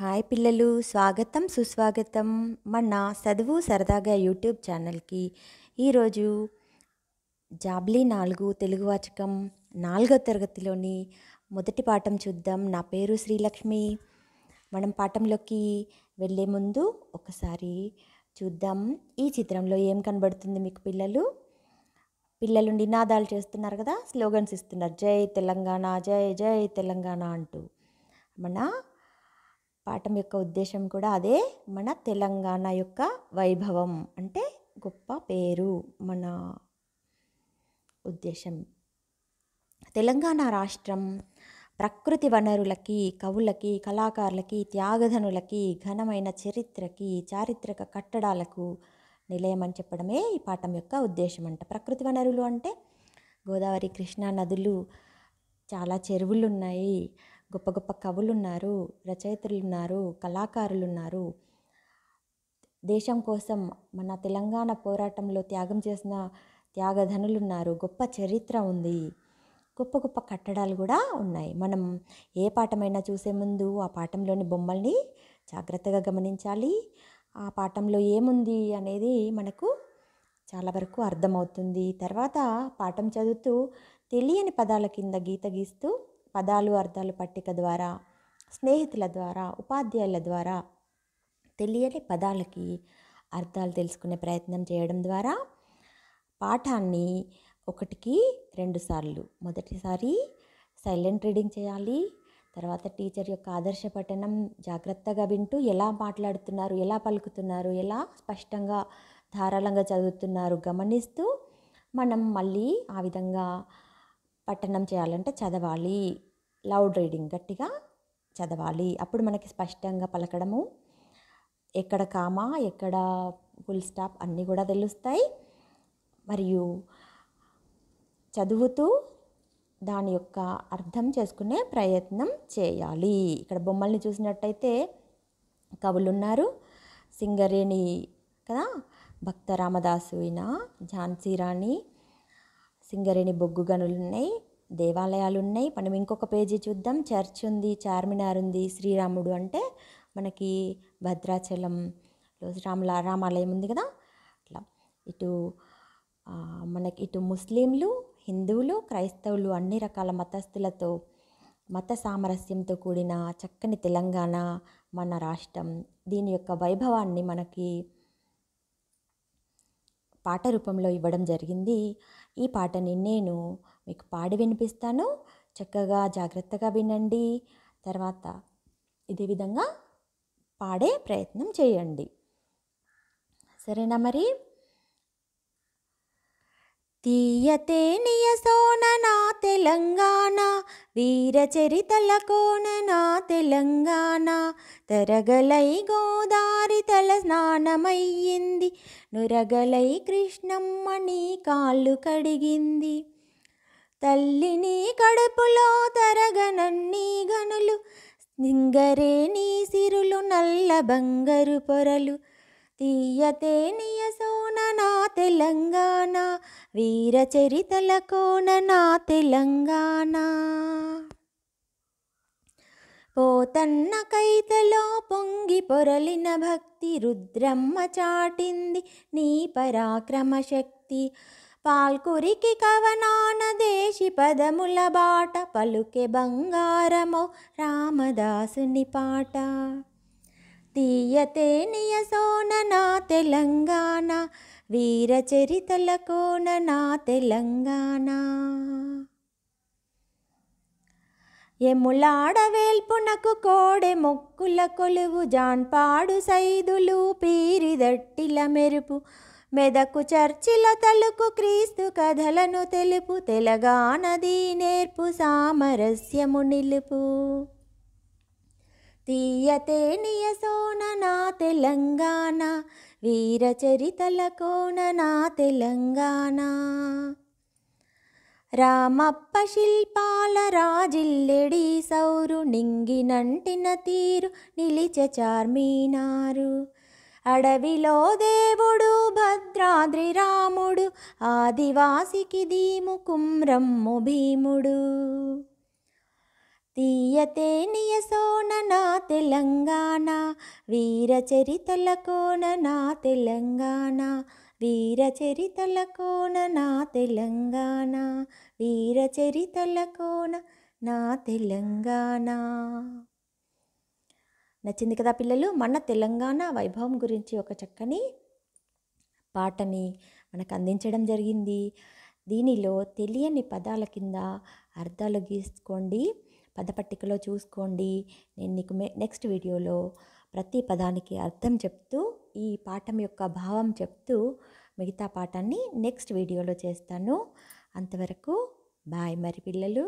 hi పిల్లలు స్వాగతం సుస్వాగతం మన చదువు సరదాగా యూట్యూబ్ ఛానల్కి ఈరోజు జాబ్లీ నాలుగు తెలుగు వాచకం నాలుగో తరగతిలోని మొదటి పాఠం చూద్దాం నా పేరు శ్రీలక్ష్మి మనం పాఠంలోకి వెళ్ళే ముందు ఒకసారి చూద్దాం ఈ చిత్రంలో ఏం కనబడుతుంది మీకు పిల్లలు పిల్లలు నినాదాలు చేస్తున్నారు కదా స్లోగన్స్ ఇస్తున్నారు జై తెలంగాణ జై జై తెలంగాణ అంటూ మన పాఠం యొక్క ఉద్దేశం కూడా అదే మన తెలంగాణ యొక్క వైభవం అంటే గొప్ప పేరు మన ఉద్దేశం తెలంగాణ రాష్ట్రం ప్రకృతి వనరులకి కవులకి కళాకారులకి త్యాగధనులకి ఘనమైన చరిత్రకి చారిత్రక కట్టడాలకు నిలయం అని చెప్పడమే ఈ పాఠం యొక్క ఉద్దేశం అంట ప్రకృతి వనరులు అంటే గోదావరి కృష్ణా నదులు చాలా చెరువులు ఉన్నాయి గొప్ప గొప్ప కవులున్నారు కళాకారులు కళాకారులున్నారు దేశం కోసం మన తెలంగాణ పోరాటంలో త్యాగం చేసిన త్యాగధనులున్నారు గొప్ప చరిత్ర ఉంది గొప్ప గొప్ప కట్టడాలు కూడా ఉన్నాయి మనం ఏ పాఠమైనా చూసే ముందు ఆ పాఠంలోని బొమ్మల్ని జాగ్రత్తగా గమనించాలి ఆ పాఠంలో ఏముంది అనేది మనకు చాలా వరకు అర్థమవుతుంది తర్వాత పాఠం చదువుతూ తెలియని పదాల కింద గీత గీస్తూ పదాలు అర్థాలు పట్టిక ద్వారా స్నేహితుల ద్వారా ఉపాధ్యాయుల ద్వారా తెలియని పదాలకి అర్థాలు తెలుసుకునే ప్రయత్నం చేయడం ద్వారా పాఠాన్ని ఒకటికి రెండుసార్లు మొదటిసారి సైలెంట్ రీడింగ్ చేయాలి తర్వాత టీచర్ యొక్క ఆదర్శ పఠనం జాగ్రత్తగా వింటూ ఎలా మాట్లాడుతున్నారు ఎలా పలుకుతున్నారు ఎలా స్పష్టంగా ధారాళంగా చదువుతున్నారు గమనిస్తూ మనం మళ్ళీ ఆ విధంగా పట్టణం చేయాలంటే చదవాలి లౌడ్ రీడింగ్ గట్టిగా చదవాలి అప్పుడు మనకి స్పష్టంగా పలకడము ఎక్కడ కామా ఎక్కడ ఫుల్ స్టాప్ అన్నీ కూడా తెలుస్తాయి మరియు చదువుతూ దాని యొక్క అర్థం చేసుకునే ప్రయత్నం చేయాలి ఇక్కడ బొమ్మల్ని చూసినట్టయితే కవులున్నారు సింగరేణి కదా భక్త రామదాసు అయిన ఝాన్సీ రాణి సింగరేణి బొగ్గు గనులు ఉన్నాయి దేవాలయాలు ఉన్నాయి మనం ఇంకొక పేజీ చూద్దాం చర్చ్ ఉంది చార్మినార్ ఉంది శ్రీరాముడు అంటే మనకి భద్రాచలంలో రాముల రామాలయం ఉంది కదా అట్లా ఇటు మనకి ఇటు ముస్లింలు హిందువులు క్రైస్తవులు అన్ని రకాల మతస్థులతో మత సామరస్యంతో కూడిన చక్కని తెలంగాణ మన రాష్ట్రం దీని యొక్క వైభవాన్ని మనకి పాట రూపంలో ఇవ్వడం జరిగింది ఈ పాటని నేను మీకు పాడి వినిపిస్తాను చక్కగా జాగ్రత్తగా వినండి తర్వాత ఇదే విధంగా పాడే ప్రయత్నం చేయండి సరేనా మరి తీయతేనియ సోననా తెలంగాణ వీర చరితల కోననా తెలంగాణ తరగలై గోదారి తల స్నానమయ్యింది నురగలై కృష్ణమ్మణి కాళ్ళు కడిగింది తల్లిని కడుపులో తరగనన్ని గనులు నింగరే నీ సిరులు నల్ల బంగారు పొరలు తీయతే నియసోన నా తెలంగాణ వీర చరితల కోన నా తెలంగాణ పోతన్న కైతలో పొంగి పొరలిన భక్తి రుద్రమ్మ చాటింది నీ పరాక్రమ శక్తి పాల్కురికి కవనాన దేశి పదముల బాట పలుకే బంగారమో రామదాసుని పాట తీయతేనియ సోన నా తెలంగాణ వీర చరితల కోన నా తెలంగాణ ఎములాడ వేల్పునకు కోడె మొక్కుల కొలువు జాన్పాడు సైదులు పీరిదట్టిల మెరుపు మెదకు చర్చిల తలుకు క్రీస్తు కథలను తెలుపు తెలంగాణది నేర్పు సామరస్యము నిలుపు తీయతేనియ సోన నా తెలంగాణ వీర చరితల కోన నా తెలంగాణ రామప్ప శిల్పాల రాజిల్లెడి సౌరు నింగినంటిన తీరు నిలిచ చార్మీనారు అడవిలో దేవుడు భద్రాద్రి రాముడు ఆదివాసికి దీము కుమ్రమ్ము భీముడు తీయతేనియసోన నా తెలంగాణ వీర చరితల నా తెలంగాణ వీర చరితల నా తెలంగాణ వీర చరితల కోన నా తెలంగాణ నచ్చింది కదా పిల్లలు మన తెలంగాణ వైభవం గురించి ఒక చక్కని పాటని మనకు అందించడం జరిగింది దీనిలో తెలియని పదాల కింద అర్థాలు గీసుకోండి పదపట్టికలో చూసుకోండి నేను నీకు నెక్స్ట్ వీడియోలో ప్రతి పదానికి అర్థం చెప్తూ ఈ పాఠం యొక్క భావం చెప్తూ మిగతా పాఠాన్ని నెక్స్ట్ వీడియోలో చేస్తాను అంతవరకు బాయ్ మరి పిల్లలు